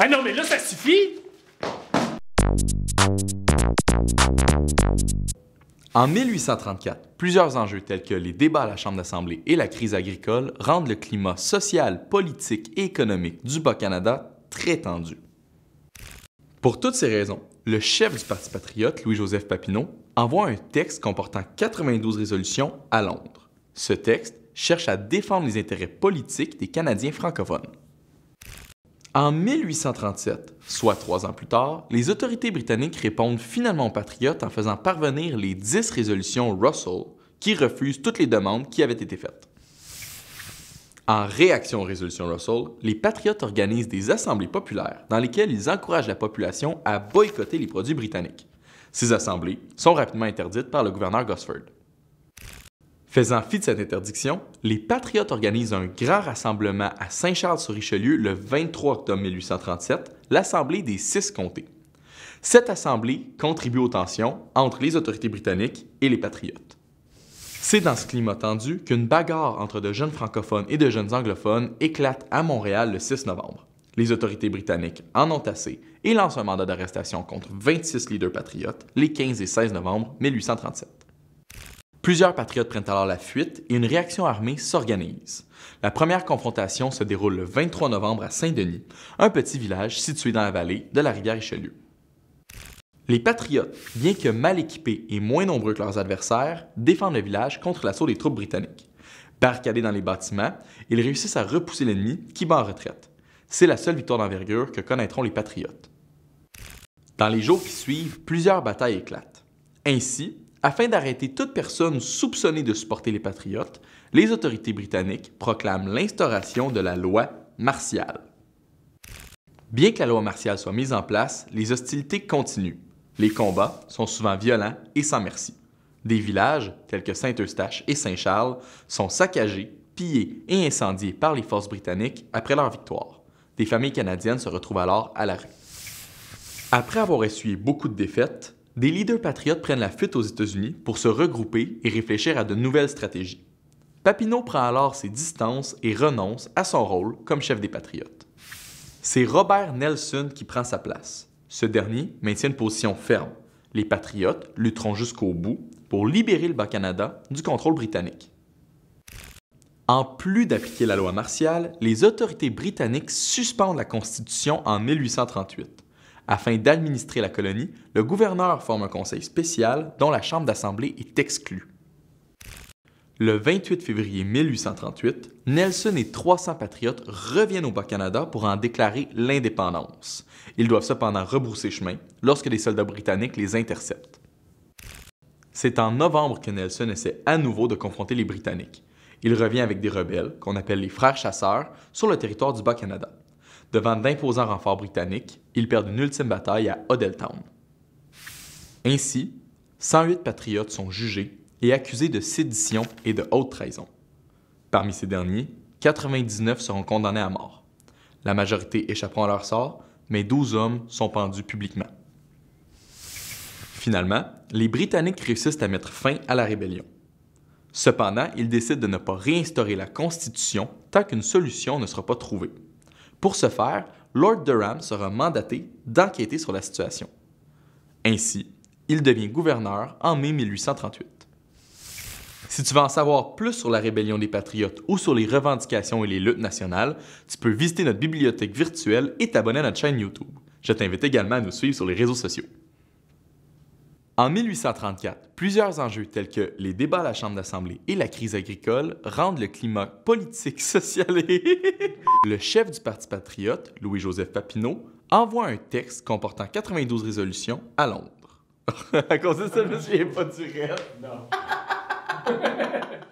Ah non, mais là, ça suffit! En 1834, plusieurs enjeux tels que les débats à la Chambre d'Assemblée et la crise agricole rendent le climat social, politique et économique du Bas-Canada très tendu. Pour toutes ces raisons, le chef du Parti patriote, Louis-Joseph Papineau, envoie un texte comportant 92 résolutions à Londres. Ce texte cherche à défendre les intérêts politiques des Canadiens francophones. En 1837, soit trois ans plus tard, les autorités britanniques répondent finalement aux patriotes en faisant parvenir les dix résolutions Russell qui refusent toutes les demandes qui avaient été faites. En réaction aux résolutions Russell, les patriotes organisent des assemblées populaires dans lesquelles ils encouragent la population à boycotter les produits britanniques. Ces assemblées sont rapidement interdites par le gouverneur Gosford. Faisant fi de cette interdiction, les Patriotes organisent un grand rassemblement à Saint-Charles-sur-Richelieu le 23 octobre 1837, l'Assemblée des Six Comtés. Cette assemblée contribue aux tensions entre les autorités britanniques et les Patriotes. C'est dans ce climat tendu qu'une bagarre entre de jeunes francophones et de jeunes anglophones éclate à Montréal le 6 novembre. Les autorités britanniques en ont assez et lancent un mandat d'arrestation contre 26 leaders patriotes les 15 et 16 novembre 1837. Plusieurs patriotes prennent alors la fuite et une réaction armée s'organise. La première confrontation se déroule le 23 novembre à Saint-Denis, un petit village situé dans la vallée de la rivière Richelieu. Les patriotes, bien que mal équipés et moins nombreux que leurs adversaires, défendent le village contre l'assaut des troupes britanniques. Barricadés dans les bâtiments, ils réussissent à repousser l'ennemi qui bat en retraite. C'est la seule victoire d'envergure que connaîtront les patriotes. Dans les jours qui suivent, plusieurs batailles éclatent. Ainsi, afin d'arrêter toute personne soupçonnée de supporter les patriotes, les autorités britanniques proclament l'instauration de la loi martiale. Bien que la loi martiale soit mise en place, les hostilités continuent. Les combats sont souvent violents et sans merci. Des villages, tels que Saint-Eustache et Saint-Charles, sont saccagés, pillés et incendiés par les forces britanniques après leur victoire. Des familles canadiennes se retrouvent alors à la rue. Après avoir essuyé beaucoup de défaites, des leaders patriotes prennent la fuite aux États-Unis pour se regrouper et réfléchir à de nouvelles stratégies. Papineau prend alors ses distances et renonce à son rôle comme chef des patriotes. C'est Robert Nelson qui prend sa place. Ce dernier maintient une position ferme. Les patriotes lutteront jusqu'au bout pour libérer le Bas-Canada du contrôle britannique. En plus d'appliquer la loi martiale, les autorités britanniques suspendent la Constitution en 1838. Afin d'administrer la colonie, le gouverneur forme un conseil spécial dont la Chambre d'assemblée est exclue. Le 28 février 1838, Nelson et 300 patriotes reviennent au Bas-Canada pour en déclarer l'indépendance. Ils doivent cependant rebrousser chemin lorsque les soldats britanniques les interceptent. C'est en novembre que Nelson essaie à nouveau de confronter les Britanniques. Il revient avec des rebelles, qu'on appelle les Frères Chasseurs, sur le territoire du Bas-Canada devant d'imposants renforts britanniques, ils perdent une ultime bataille à Odelltown. Ainsi, 108 patriotes sont jugés et accusés de sédition et de haute trahison. Parmi ces derniers, 99 seront condamnés à mort. La majorité échapperont à leur sort, mais 12 hommes sont pendus publiquement. Finalement, les Britanniques réussissent à mettre fin à la rébellion. Cependant, ils décident de ne pas réinstaurer la Constitution tant qu'une solution ne sera pas trouvée. Pour ce faire, Lord Durham sera mandaté d'enquêter sur la situation. Ainsi, il devient gouverneur en mai 1838. Si tu veux en savoir plus sur la rébellion des patriotes ou sur les revendications et les luttes nationales, tu peux visiter notre bibliothèque virtuelle et t'abonner à notre chaîne YouTube. Je t'invite également à nous suivre sur les réseaux sociaux. En 1834, plusieurs enjeux tels que les débats à la Chambre d'Assemblée et la crise agricole rendent le climat politique, social et... le chef du Parti patriote, Louis-Joseph Papineau, envoie un texte comportant 92 résolutions à Londres. à cause de ça, je pas du reste. Non.